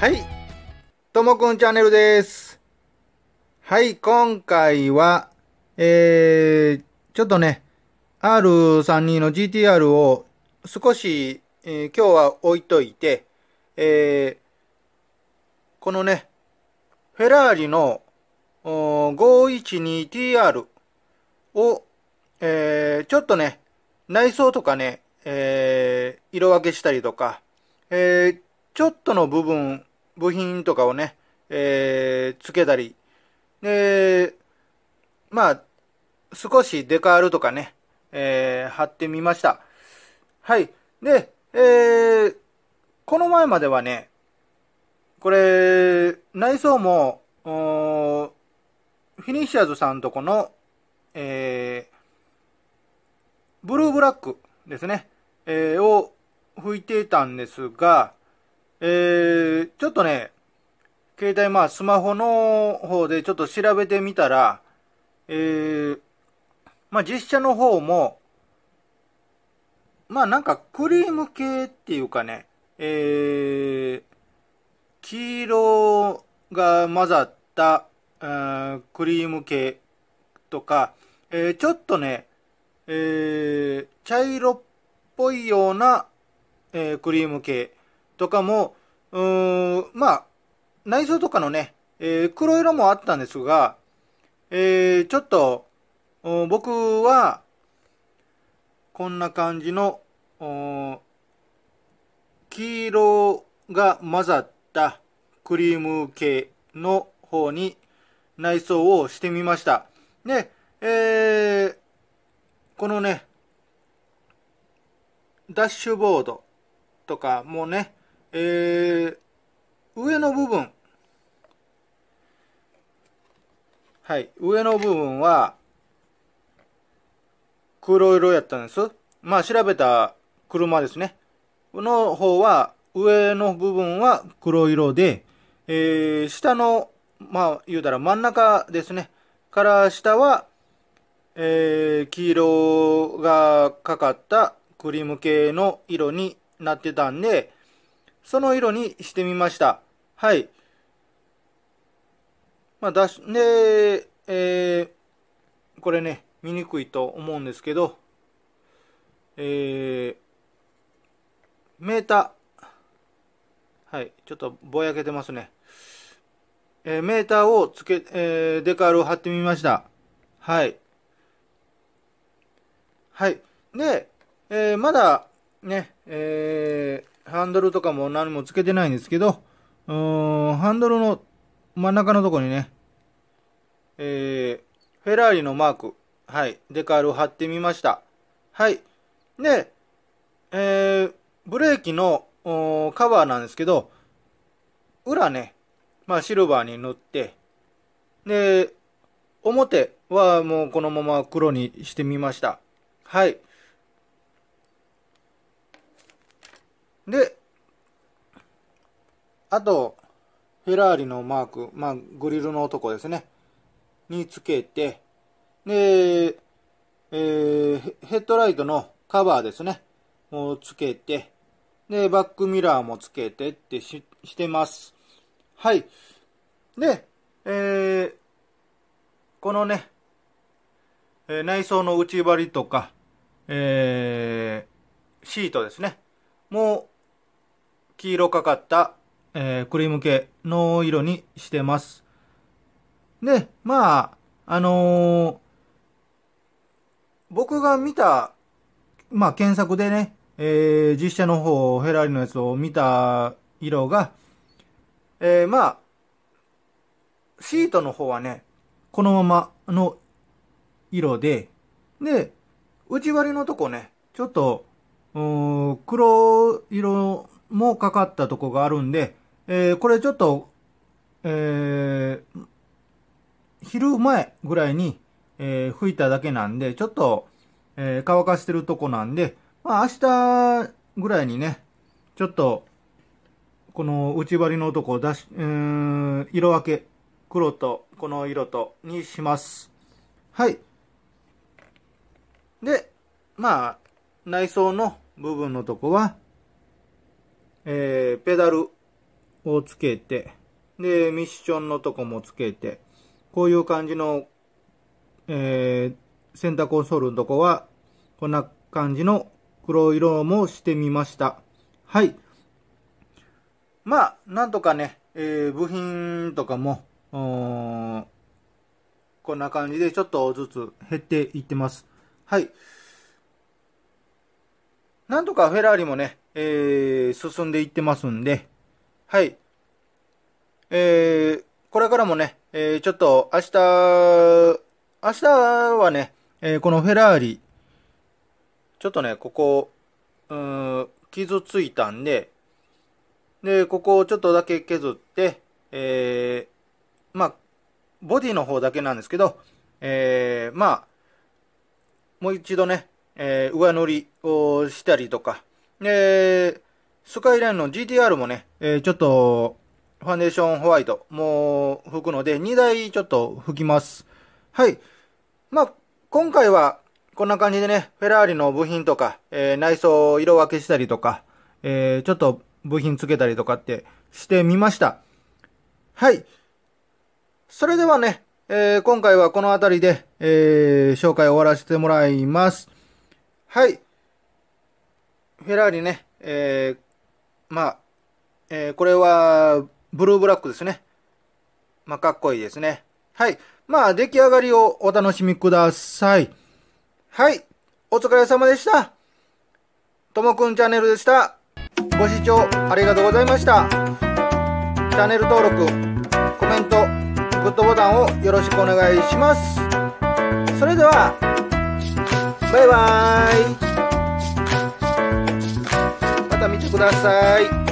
はい。ともくんチャンネルです。はい、今回は、えー、ちょっとね、R32 の GTR を少し、えー、今日は置いといて、えー、このね、フェラーリの 512TR を、えー、ちょっとね、内装とかね、えー、色分けしたりとか、えー、ちょっとの部分部品とかをね、えー、つけたり、で、まあ、少しデカールとかね、えー、貼ってみました。はい。で、えー、この前まではね、これ、内装も、フィニッシャーズさんとこの、えー、ブルーブラックですね、えー、を吹いていたんですが、えー、ちょっとね、携帯、まあ、スマホの方でちょっと調べてみたら、えー、まあ、実写の方も、まあ、なんかクリーム系っていうかね、えー、黄色が混ざった、うん、クリーム系とか、えー、ちょっとね、えー、茶色っぽいような、えー、クリーム系。とかも、うーん、まあ、内装とかのね、えー、黒色もあったんですが、えー、ちょっと、僕は、こんな感じの、黄色が混ざったクリーム系の方に内装をしてみました。で、えー、このね、ダッシュボードとかもね、えー、上の部分、はい、上の部分は黒色やったんです。まあ調べた車ですね。の方は上の部分は黒色で、えー、下の、まあ言うたら真ん中ですね。から下は、えー、黄色がかかったクリーム系の色になってたんで、その色にしてみました。はい。まあ、だし、で、えー、これね、見にくいと思うんですけど、えー、メーター、はい、ちょっとぼやけてますね。えー、メーターをつけ、えー、デカールを貼ってみました。はい。はい。で、えー、まだ、ね、えー、ハンドルとかも何もつけてないんですけど、うーん、ハンドルの真ん中のとこにね、えー、フェラーリのマーク、はい、デカールを貼ってみました。はい。で、えー、ブレーキのカバーなんですけど、裏ね、まあシルバーに塗って、で、表はもうこのまま黒にしてみました。はい。で、あと、フェラーリのマーク、まあ、グリルの男ですね、につけて、で、えー、ヘッドライトのカバーですね、をつけて、で、バックミラーもつけてってししてます。はい。で、えー、このね、え内装の内張りとか、えー、シートですね。もう黄色かかった、えー、クリーム系の色にしてます。で、まあ、あのー、僕が見た、まあ、検索でね、えー、実写の方、ヘラリのやつを見た色が、えー、まあ、シートの方はね、このままの色で、で、内割りのとこね、ちょっと、黒色もかかったとこがあるんで、えー、これちょっと、えー、昼前ぐらいに、えー、吹いただけなんで、ちょっと、えー、乾かしてるとこなんで、まあ明日ぐらいにね、ちょっと、この内張りのとこを出し、うん、色分け、黒とこの色とにします。はい。で、まあ、内装の部分のとこは、えー、ペダルをつけて、で、ミッションのとこもつけて、こういう感じの、えー、センターコンソールのとこは、こんな感じの黒色もしてみました。はい。まあ、なんとかね、えー、部品とかも、こんな感じでちょっとずつ減っていってます。はい。なんとかフェラーリもね、えー、進んでいってますんで、はい。えー、これからもね、えー、ちょっと明日、明日はね、えー、このフェラーリ、ちょっとね、ここ、うん、傷ついたんで、で、ここをちょっとだけ削って、えー、まあ、ボディの方だけなんですけど、えー、まあ、もう一度ね、えー、上塗りをしたりとか、えー、スカイラインの GTR もね、えー、ちょっと、ファンデーションホワイトもう拭くので、2台ちょっと拭きます。はい。まあ、今回はこんな感じでね、フェラーリの部品とか、えー、内装を色分けしたりとか、えー、ちょっと部品つけたりとかってしてみました。はい。それではね、えー、今回はこの辺りで、えー、紹介を終わらせてもらいます。はい。フェラーリね、えー、まあ、えー、これは、ブルーブラックですね。まあ、かっこいいですね。はい。まあ、出来上がりをお楽しみください。はい。お疲れ様でした。ともくんチャンネルでした。ご視聴ありがとうございました。チャンネル登録、コメント、グッドボタンをよろしくお願いします。それでは、バイバーイ。また見てください。